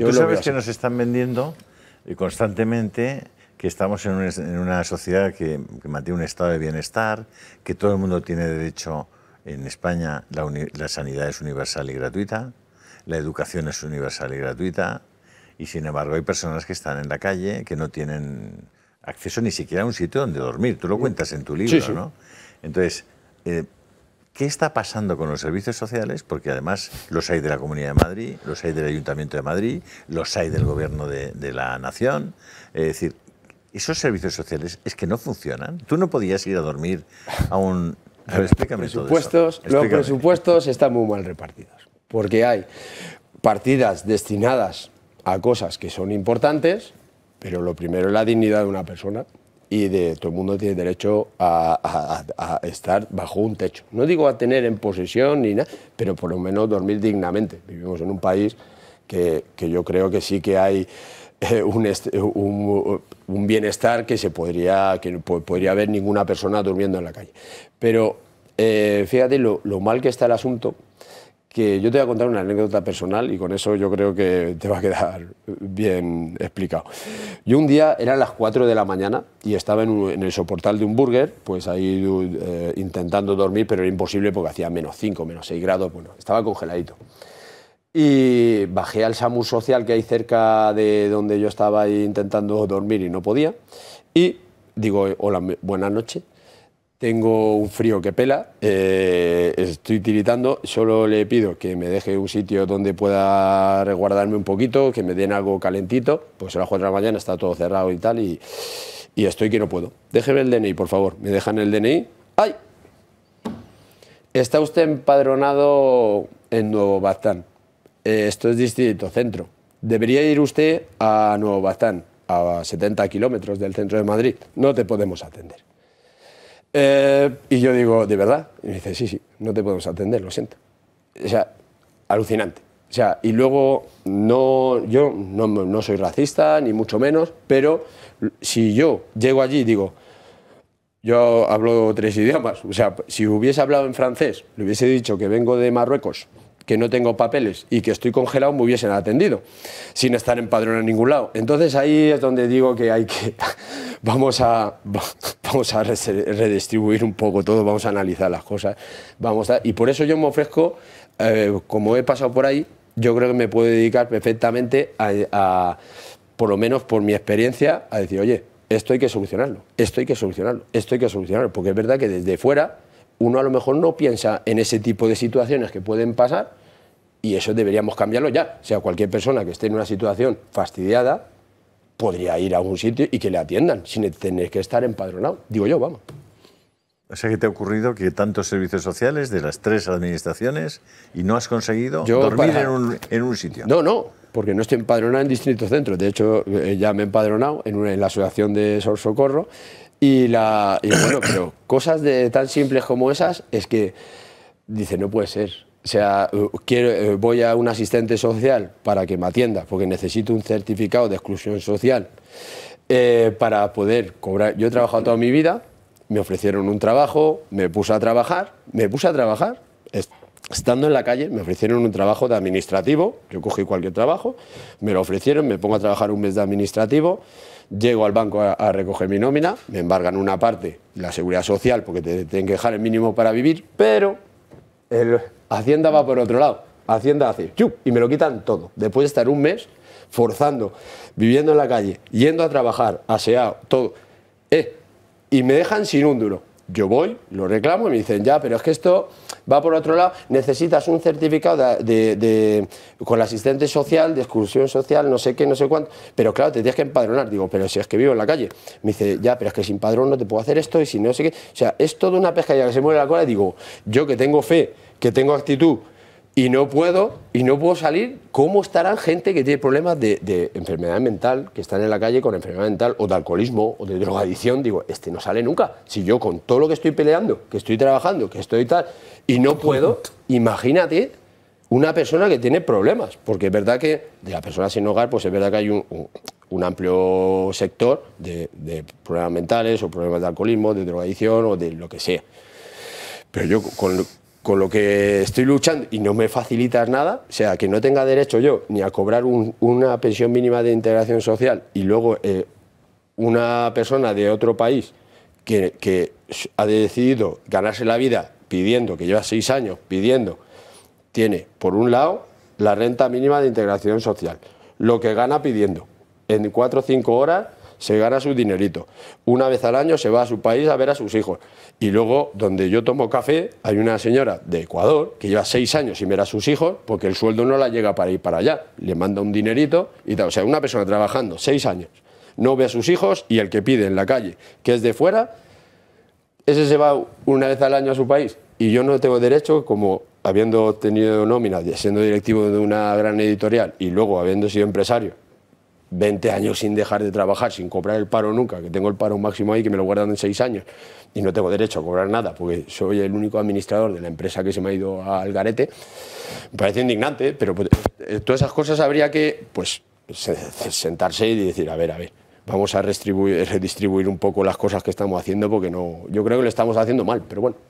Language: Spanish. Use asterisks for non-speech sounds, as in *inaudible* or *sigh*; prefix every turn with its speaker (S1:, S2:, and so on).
S1: Y Tú sabes que
S2: nos están vendiendo eh, constantemente que estamos en, una sociedad que, mantiene un estado de bienestar, que todo el mundo tiene derecho, en España la, sanidad es universal y gratuita, la educación es universal y gratuita, y sin embargo hay personas que están en la calle que no tienen acceso ni siquiera a un sitio donde dormir. Tú lo cuentas en tu libro, ¿no? Entonces, eh, ¿Qué está pasando con los servicios sociales? Porque además los hay de la Comunidad de Madrid, los hay del Ayuntamiento de Madrid, los hay del Gobierno de, la Nación. Es decir, esos servicios sociales es que no funcionan. Tú no podías ir a dormir a un... A ver, explícame los presupuestos, Los
S1: presupuestos están muy mal repartidos, porque hay partidas destinadas a cosas que son importantes, pero lo primero es la dignidad de una persona y de todo el mundo tiene derecho a, estar bajo un techo. No digo a tener en posesión ni nada, pero por lo menos dormir dignamente. Vivimos en un país que, yo creo que sí que hay eh, un, bienestar que se podría que podría haber ninguna persona durmiendo en la calle. Pero eh, fíjate lo mal que está el asunto que yo te voy a contar una anécdota personal y con eso yo creo que te va a quedar bien explicado. Yo un día, eran las 4 de la mañana y estaba en, el soportal de un burger, pues ahí eh, intentando dormir, pero era imposible porque hacía menos 5, menos 6 grados, bueno, estaba congeladito. Y bajé al SAMU social que hay cerca de donde yo estaba intentando dormir y no podía. Y digo, hola, buenas noches tengo un frío que pela, eh, estoy tiritando, solo le pido que me deje un sitio donde pueda resguardarme un poquito, que me den algo calentito, pues a las 4 de la mañana está todo cerrado y tal, y, estoy que no puedo. Déjeme el DNI, por favor, me dejan el DNI. ¡Ay! Está usted empadronado en Nuevo Baztán. Eh, esto es distrito centro. Debería ir usted a Nuevo Baztán, a 70 kilómetros del centro de Madrid. No te podemos atender. Eh, y yo digo, ¿de verdad? Y me dice, sí, sí, no te podemos atender, lo siento. O sea, alucinante. O sea, y luego, no, yo no, no soy racista, ni mucho menos, pero si yo llego allí y digo, yo hablo tres idiomas, o sea, si hubiese hablado en francés, le hubiese dicho que vengo de Marruecos, que no tengo papeles y que estoy congelado, me hubiesen atendido, sin estar empadronado en ningún lado. Entonces ahí es donde digo que hay que, vamos a, vamos a redistribuir un poco todo, vamos a analizar las cosas. Vamos y por eso yo me ofrezco, eh, como he pasado por ahí, yo creo que me puedo dedicar perfectamente a, a, por lo menos por mi experiencia, a decir, oye, esto hay que solucionarlo, esto hay que solucionarlo, esto hay que solucionarlo, porque es verdad que desde fuera uno a lo mejor no piensa en ese tipo de situaciones que pueden pasar y eso deberíamos cambiarlo ya. O sea, cualquier persona que esté en una situación fastidiada, podría ir a algún sitio y que le atiendan, sin tener que estar empadronado. Digo yo, vamos. O sea, que te ha ocurrido que tantos servicios sociales de las tres
S2: administraciones y no has conseguido dormir en,
S1: un, sitio. No, no, porque no estoy empadronado en distintos centros. De hecho, eh, ya me he empadronado en, la Asociación de Sor Socorro. Y, la, bueno, pero *coughs* cosas de, tan simples como esas es que dice, no puede ser. O sea, quiero, eh, voy a un asistente social para que me atienda, porque necesito un certificado de exclusión social eh, para poder cobrar. Yo he trabajado toda mi vida, me ofrecieron un trabajo, me puse a trabajar, me puse a trabajar, estando en la calle, me ofrecieron un trabajo de administrativo, yo cogí cualquier trabajo, me lo ofrecieron, me pongo a trabajar un mes de administrativo, llego al banco a, recoger mi nómina, me embargan una parte, la seguridad social, porque te tienen que dejar el mínimo para vivir, pero... El, Hacienda va por otro lado. Hacienda hace y me lo quitan todo. Después de estar un mes forzando, viviendo en la calle, yendo a trabajar, aseado, todo. Eh, y me dejan sin un duro. Yo voy, lo reclamo y me dicen, ya, pero es que esto va por otro lado, necesitas un certificado de, con la asistente social, de exclusión social, no sé qué, no sé cuánto, pero claro, te tienes que empadronar. Digo, pero si es que vivo en la calle. Me dice, ya, pero es que sin padrón no te puedo hacer esto y si no sé qué. O sea, es toda una ya que se mueve la cola digo, yo que tengo fe, que tengo actitud, y no puedo y no puedo salir, ¿cómo estarán gente que tiene problemas de, enfermedad mental, que están en la calle con enfermedad mental o de alcoholismo o de drogadicción? Digo, este no sale nunca. Si yo con todo lo que estoy peleando, que estoy trabajando, que estoy tal, y no puedo, imagínate una persona que tiene problemas, porque es verdad que de la persona sin hogar, pues es verdad que hay un, amplio sector de, de problemas mentales o problemas de alcoholismo, de drogadicción o de lo que sea. Pero yo con, con lo que estoy luchando y no me facilitas nada, o sea, que no tenga derecho yo ni a cobrar una pensión mínima de integración social y luego eh, una persona de otro país que, que, ha decidido ganarse la vida pidiendo, que lleva seis años pidiendo, tiene, por un lado, la renta mínima de integración social, lo que gana pidiendo, en cuatro o cinco horas se gana su dinerito. Una vez al año se va a su país a ver a sus hijos. Y luego, donde yo tomo café, hay una señora de Ecuador que lleva seis años sin ver a sus hijos porque el sueldo no la llega para ir para allá. Le manda un dinerito y tal. O sea, una persona trabajando seis años, no ve a sus hijos y el que pide en la calle, que es de fuera, ese se va una vez al año a su país. Y yo no tengo derecho, como habiendo tenido nómina, siendo directivo de una gran editorial y luego habiendo sido empresario 20 años sin dejar de trabajar, sin cobrar el paro nunca, que tengo el paro máximo ahí, que me lo guardan en 6 años, y no tengo derecho a cobrar nada, porque soy el único administrador de la empresa que se me ha ido al garete, me parece indignante, pero pues, eh, todas esas cosas habría que pues, sentarse y decir, a ver, a ver, vamos a redistribuir un poco las cosas que estamos haciendo, porque no, yo creo que lo estamos haciendo mal, pero bueno.